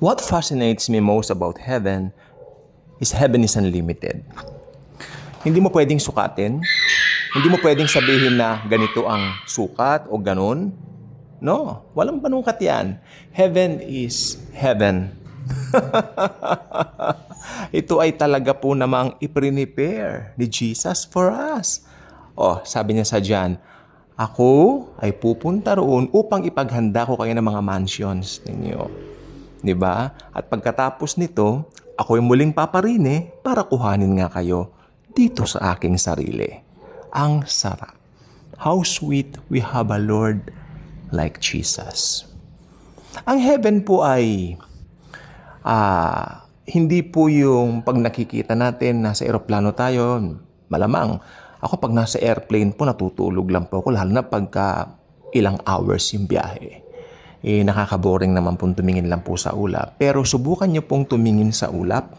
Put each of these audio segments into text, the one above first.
What fascinates me most about heaven is heaven is unlimited. Hindi mo pwedeng sukatin. Hindi mo pwedeng sabihin na ganito ang sukat o ganun. No, walang panungkat yan. Heaven is heaven. Ito ay talaga po namang iprinipare ni Jesus for us. Oh, sabi niya sa John, ako ay pupunta roon upang ipaghanda ko kayo ng mga mansions ninyo. 'di ba? At pagkatapos nito, ako ay muling paparine eh, para kuhanin nga kayo dito sa aking sarili. Ang sarap. How sweet we have a Lord like Jesus. Ang heaven po ay ah, hindi po yung pag nakikita natin nasa eroplano tayo, malamang ako pag nasa airplane po natutulog lang po ako lalo na pagka ilang hours yung biyahe eh, nakakaboring naman pong tumingin lang po sa ulap. Pero subukan nyo pong tumingin sa ulap.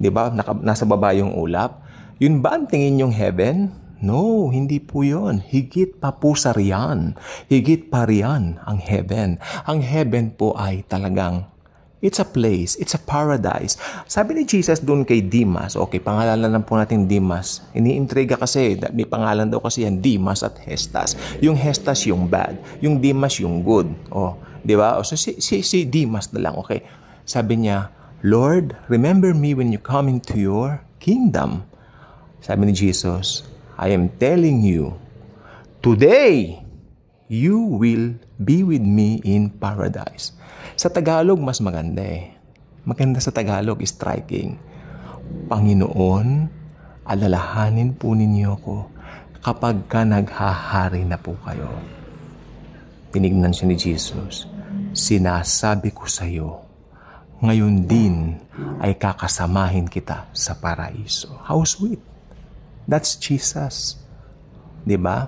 Di ba? Naka, nasa baba yung ulap. Yun ba ang tingin yung heaven? No, hindi po yon. Higit pa po sa riyan. Higit pa riyan ang heaven. Ang heaven po ay talagang It's a place. It's a paradise. Sabi ni Jesus doon kay Dimas, okay, pangalan lang po natin Dimas. Iniintriga kasi, may pangalan daw kasi yan, Dimas at Hestas. Yung Hestas yung bad, yung Dimas yung good. Oh, Di ba? O so si, si, si Dimas na lang, okay? Sabi niya, Lord, remember me when you come into your kingdom. Sabi ni Jesus, I am telling you, today, you will be with me in paradise. Sa Tagalog, mas maganda eh. Maganda sa Tagalog, striking. Panginoon, alalahanin po ninyo ako kapag ka naghahari na po kayo. Tinignan siya ni Jesus. Sinasabi ko sa iyo, ngayon din ay kakasamahin kita sa paraiso. How sweet. That's Jesus. ba? Diba?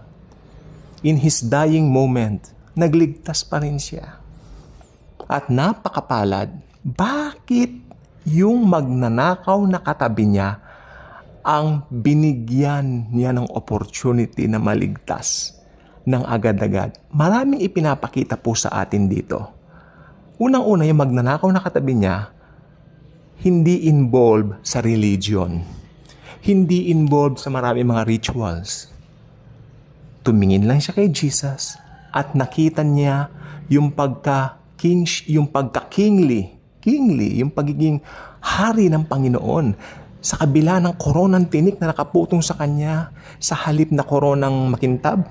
In his dying moment, nagligtas pa rin siya. At napakapalad, bakit yung magnanakaw na katabi niya ang binigyan niya ng opportunity na maligtas? ng agad-agad, maraming ipinapakita po sa atin dito. Unang-una, yung magnanakaw na katabi niya, hindi involved sa religion. Hindi involved sa maraming mga rituals. Tumingin lang siya kay Jesus at nakita niya yung pagka king yung pagka-kingly, kingly, yung pagiging hari ng Panginoon sa kabila ng koronang tinik na nakaputong sa kanya, sa halip na koronang makintab,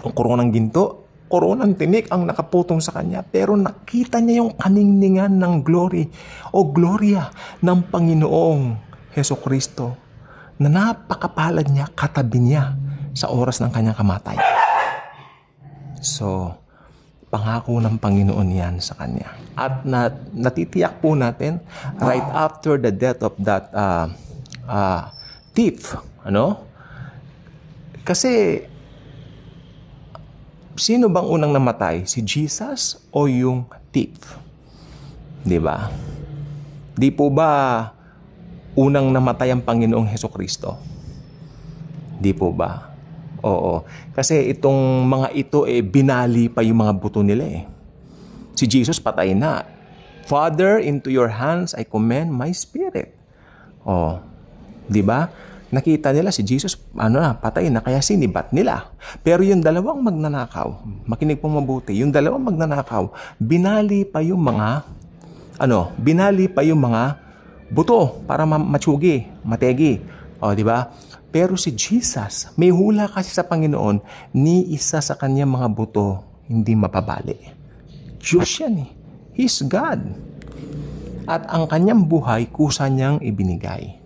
ang koronang ginto, koronang tinik ang nakaputong sa kanya pero nakita niya yung kaningningan ng glory o gloria ng Panginoong Heso Kristo na napakapalad niya katabi niya sa oras ng kanyang kamatay. So, pangako ng Panginoon yan sa kanya. At na, natitiyak po natin right after the death of that uh, uh, thief, ano? Kasi sino bang unang namatay? Si Jesus o yung thief? 'Di ba? Di po ba unang namatay ang Panginoong Heso Kristo? Di po ba? Oo. Kasi itong mga ito eh binali pa yung mga buto nila eh. Si Jesus patay na. Father, into your hands I commend my spirit. Oh, 'di ba? nakita nila si Jesus, ano na, patay na, kaya sinibat nila. Pero yung dalawang magnanakaw, makinig po mabuti, yung dalawang magnanakaw, binali pa yung mga, ano, binali pa yung mga buto para matsugi, mategi. O, di ba? Pero si Jesus, may hula kasi sa Panginoon, ni isa sa kanyang mga buto hindi mapabali. Diyos yan eh. He's God. At ang kanyang buhay, kusa niyang ibinigay.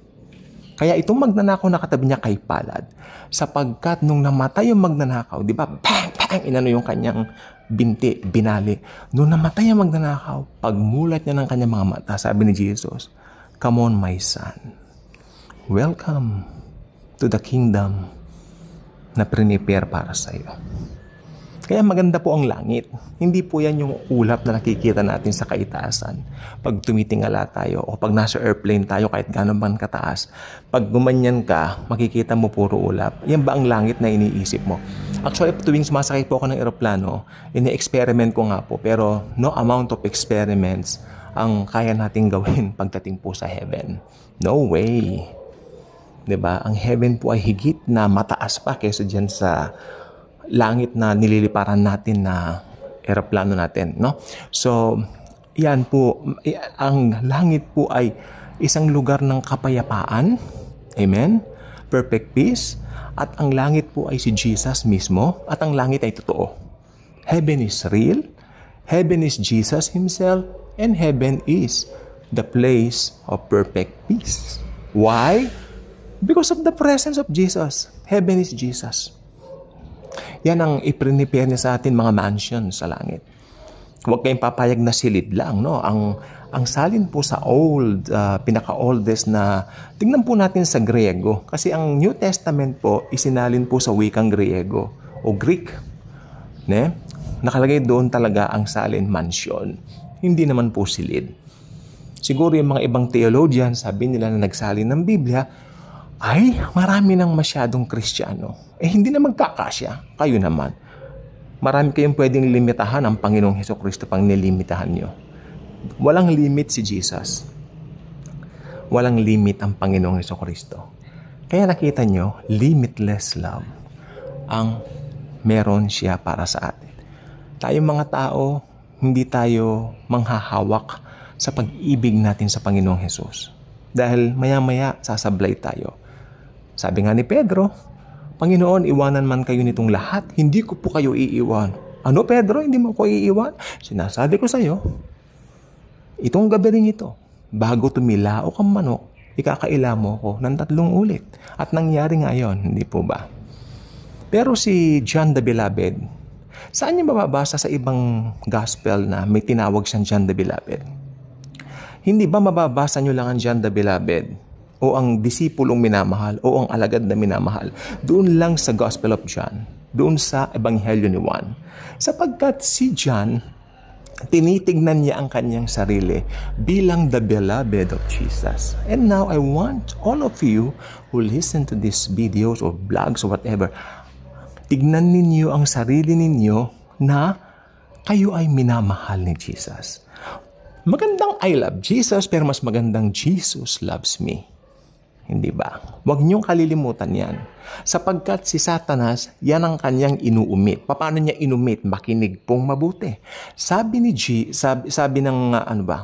Kaya itong magnanakaw na katabi niya kay Palad sapagkat nung namatay yung magnanakaw, di ba, bang, bang, inano yung kanyang binti, binali. Nung namatay yung magnanakaw, pagmulat niya ng kanyang mga mata, sabi ni Jesus, Come on, my son. Welcome to the kingdom na prinipier para sa iyo. Kaya maganda po ang langit. Hindi po yan yung ulap na nakikita natin sa kaitaasan. Pag tumitingala tayo o pag nasa airplane tayo kahit gano'n man kataas, pag gumanyan ka, makikita mo puro ulap. Yan ba ang langit na iniisip mo? Actually, tuwing sumasakay po ako ng eroplano, ini-experiment ko nga po. Pero no amount of experiments ang kaya nating gawin pagdating po sa heaven. No way! 'di ba? Ang heaven po ay higit na mataas pa kaysa diyan sa langit na nililiparan natin na eroplano natin, no? So, yan po, ang langit po ay isang lugar ng kapayapaan, amen, perfect peace, at ang langit po ay si Jesus mismo, at ang langit ay totoo. Heaven is real, heaven is Jesus Himself, and heaven is the place of perfect peace. Why? Because of the presence of Jesus. Heaven is Jesus. Yan ang iprinipare sa atin mga mansion sa langit. Huwag kayong papayag na silid lang, no? Ang ang salin po sa old, uh, pinaka-oldest na, tingnan po natin sa Griego. Kasi ang New Testament po, isinalin po sa wikang Griego o Greek. Ne? Nakalagay doon talaga ang salin mansion. Hindi naman po silid. Siguro yung mga ibang theologian, sabi nila na nagsalin ng Biblia, ay marami ng masyadong kristyano. Eh hindi na magkakasya. Kayo naman. Marami kayong pwedeng limitahan ang Panginoong Heso Kristo pang nilimitahan nyo. Walang limit si Jesus. Walang limit ang Panginoong Heso Kristo. Kaya nakita nyo, limitless love ang meron siya para sa atin. Tayong mga tao, hindi tayo manghahawak sa pag-ibig natin sa Panginoong Hesus. Dahil maya-maya sasablay tayo sabi nga ni Pedro, Panginoon, iwanan man kayo nitong lahat, hindi ko po kayo iiwan. Ano Pedro, hindi mo ko iiwan? Sinasabi ko sa iyo, itong gabi rin ito, bago tumilao kang manok, ikakaila mo ko ng tatlong ulit. At nangyari nga yon, hindi po ba? Pero si John the Beloved, saan niya mababasa sa ibang gospel na may tinawag siyang John the Beloved? Hindi ba mababasa niyo lang ang John the Beloved o ang disipulong minamahal o ang alagad na minamahal. Doon lang sa Gospel of John, doon sa Ebanghelyo ni Juan. Sapagkat si John, tinitignan niya ang kanyang sarili bilang the beloved of Jesus. And now I want all of you who listen to these videos or blogs or whatever, tignan ninyo ang sarili ninyo na kayo ay minamahal ni Jesus. Magandang I love Jesus pero mas magandang Jesus loves me. Hindi ba? Huwag niyong kalilimutan yan. Sapagkat si Satanas, yan ang kanyang inuumit. Paano niya inumit? Makinig pong mabuti. Sabi ni G, sabi, sabi ng uh, ano ba?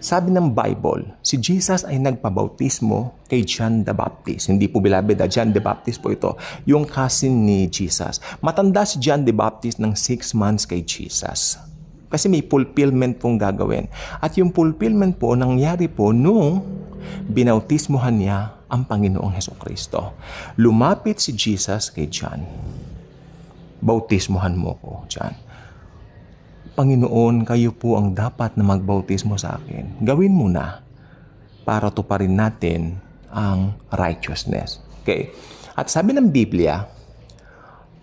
Sabi ng Bible, si Jesus ay nagpabautismo kay John the Baptist. Hindi po bilabida, John the Baptist po ito, yung cousin ni Jesus. Matanda si John the Baptist ng 6 months kay Jesus. Kasi may fulfillment pong gagawin. At yung fulfillment po nangyari po nung binautismohan niya ang Panginoong Heso Kristo. Lumapit si Jesus kay John. Bautismohan mo ko, John. Panginoon, kayo po ang dapat na magbautismo sa akin. Gawin mo na para tuparin natin ang righteousness. Okay? At sabi ng Biblia,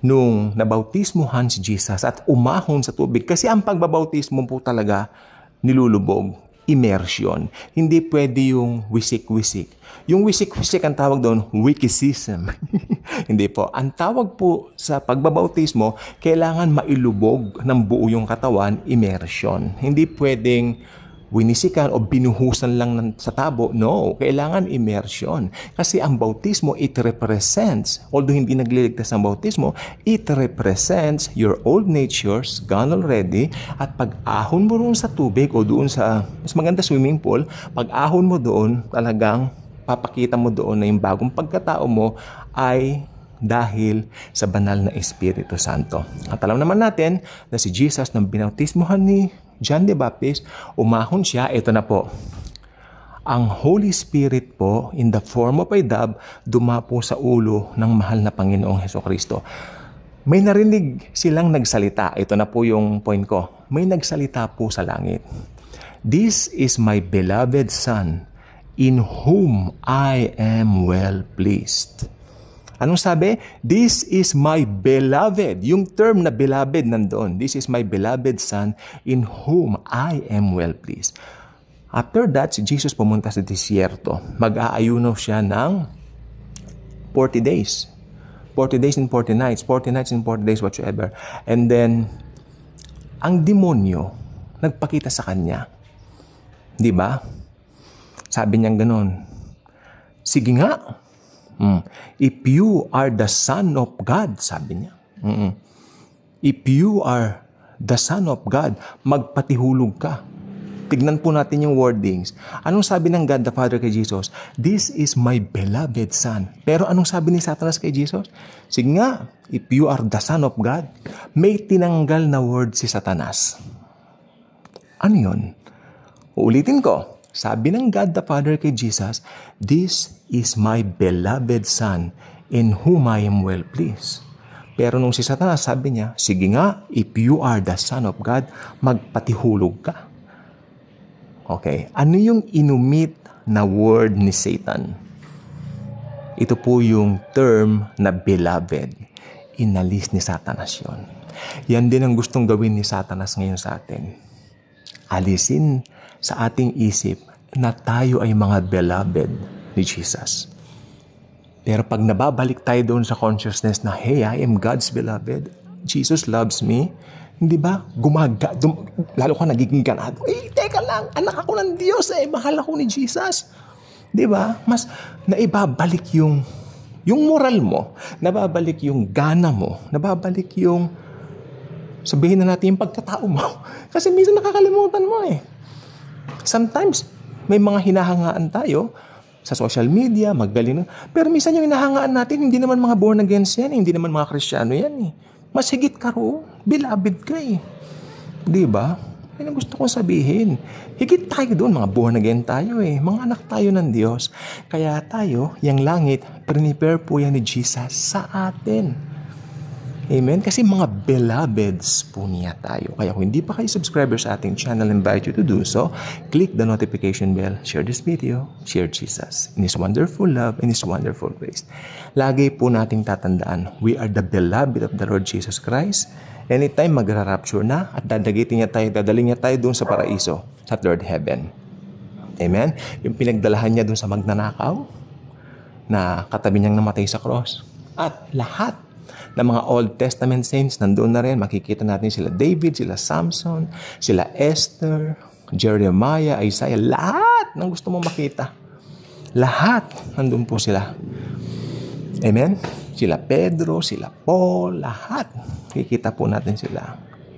nung nabautismohan si Jesus at umahon sa tubig. Kasi ang pagbabautismo po talaga nilulubog, immersion. Hindi pwede yung wisik-wisik. Yung wisik-wisik ang tawag doon, wikisism. Hindi po. Ang tawag po sa pagbabautismo, kailangan mailubog ng buo yung katawan, immersion. Hindi pwedeng winisikan o binuhusan lang ng, sa tabo. No, kailangan immersion. Kasi ang bautismo, it represents, although hindi nagliligtas ang bautismo, it represents your old nature's gone already at pag-ahon mo roon sa tubig o doon sa mas maganda swimming pool, pag-ahon mo doon, talagang papakita mo doon na yung bagong pagkatao mo ay dahil sa banal na Espiritu Santo. At alam naman natin na si Jesus nang binautismohan ni John the Baptist, umahon siya, ito na po. Ang Holy Spirit po, in the form of a dove, dumapo sa ulo ng mahal na Panginoong Heso Kristo. May narinig silang nagsalita. Ito na po yung point ko. May nagsalita po sa langit. This is my beloved Son, in whom I am well pleased. Anong sabi? This is my beloved. Yung term na beloved nandoon. This is my beloved son in whom I am well pleased. After that, si Jesus pumunta sa disyerto. Mag-aayuno siya ng 40 days. 40 days and 40 nights. 40 nights and 40 days, whatsoever. And then, ang demonyo nagpakita sa kanya. Di ba? Sabi niya ganun. Sige nga, Mm. If you are the Son of God, sabi niya. Mm-mm. If you are the Son of God, magpatihulog ka. Tignan po natin yung wordings. Anong sabi ng God the Father kay Jesus? This is my beloved Son. Pero anong sabi ni Satanas kay Jesus? Sige nga, if you are the Son of God, may tinanggal na word si Satanas. Ano yun? Uulitin ko. Sabi ng God the Father kay Jesus, This is my beloved Son in whom I am well pleased. Pero nung si Satanas sabi niya, sige nga, if you are the Son of God, magpatihulog ka. Okay, ano yung inumit na word ni Satan? Ito po yung term na beloved. Inalis ni Satanas yon. Yan din ang gustong gawin ni Satanas ngayon sa atin. Alisin sa ating isip na tayo ay mga beloved ni Jesus. Pero pag nababalik tayo doon sa consciousness na, hey, I am God's beloved. Jesus loves me. Hindi ba? Gumaga. Dum- lalo ka nagiging ganado. Eh, teka lang. Anak ako ng Diyos eh. Mahal ako ni Jesus. Di ba? Mas naibabalik yung yung moral mo, nababalik yung gana mo, nababalik yung sabihin na natin yung pagkatao mo. Kasi minsan nakakalimutan mo eh. Sometimes, may mga hinahangaan tayo sa social media, magaling. Pero minsan yung hinahangaan natin, hindi naman mga born against yan, eh. hindi naman mga kristyano yan eh. Mas higit ka roon, bilabid ka eh. Di ba? Yan ang gusto kong sabihin. Higit tayo doon, mga born again tayo eh. Mga anak tayo ng Diyos. Kaya tayo, yung langit, prepare po yan ni Jesus sa atin. Amen? Kasi mga beloveds po niya tayo. Kaya kung hindi pa kayo subscriber sa ating channel, invite you to do so. Click the notification bell, share this video, share Jesus in His wonderful love and His wonderful grace. Lagi po nating tatandaan, we are the beloved of the Lord Jesus Christ. Anytime magra-rapture na at dadagitin niya tayo, dadaling niya tayo doon sa paraiso, sa third heaven. Amen? Yung pinagdalahan niya doon sa magnanakaw, na katabi niyang namatay sa cross. At lahat ng mga Old Testament saints, nandoon na rin. Makikita natin sila David, sila Samson, sila Esther, Jeremiah, Isaiah, lahat ng gusto mo makita. Lahat, nandun po sila. Amen? Sila Pedro, sila Paul, lahat. Kikita po natin sila.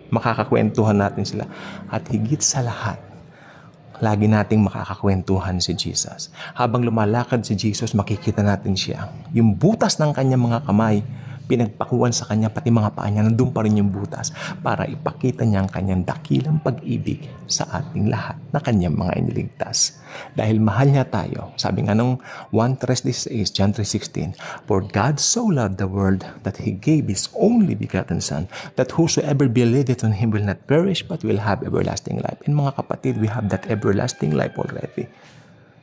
Makakakwentuhan natin sila. At higit sa lahat, lagi nating makakakwentuhan si Jesus. Habang lumalakad si Jesus, makikita natin siya. Yung butas ng kanyang mga kamay, Pinagpakuan sa kanya pati mga paa niya, na doon pa rin yung butas para ipakita niya ang kanyang dakilang pag-ibig sa ating lahat na kanyang mga iniligtas. Dahil mahal niya tayo, sabi nga nung 1.3.16, John 3.16, For God so loved the world that He gave His only begotten Son, that whosoever believeth on Him will not perish but will have everlasting life. And mga kapatid, we have that everlasting life already.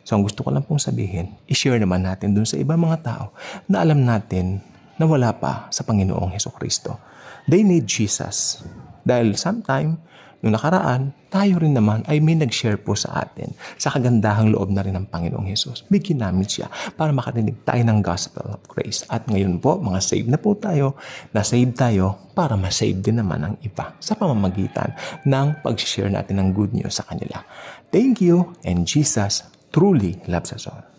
So ang gusto ko lang pong sabihin, i-share naman natin dun sa iba mga tao na alam natin na wala pa sa Panginoong Heso Kristo. They need Jesus. Dahil sometime, noong nakaraan, tayo rin naman ay may nag-share po sa atin sa kagandahang loob na rin ng Panginoong Hesus. Bigyan ginamit siya para makarinig tayo ng gospel of grace. At ngayon po, mga saved na po tayo, na saved tayo para ma-save din naman ang iba sa pamamagitan ng pag-share natin ng good news sa kanila. Thank you and Jesus truly loves us all.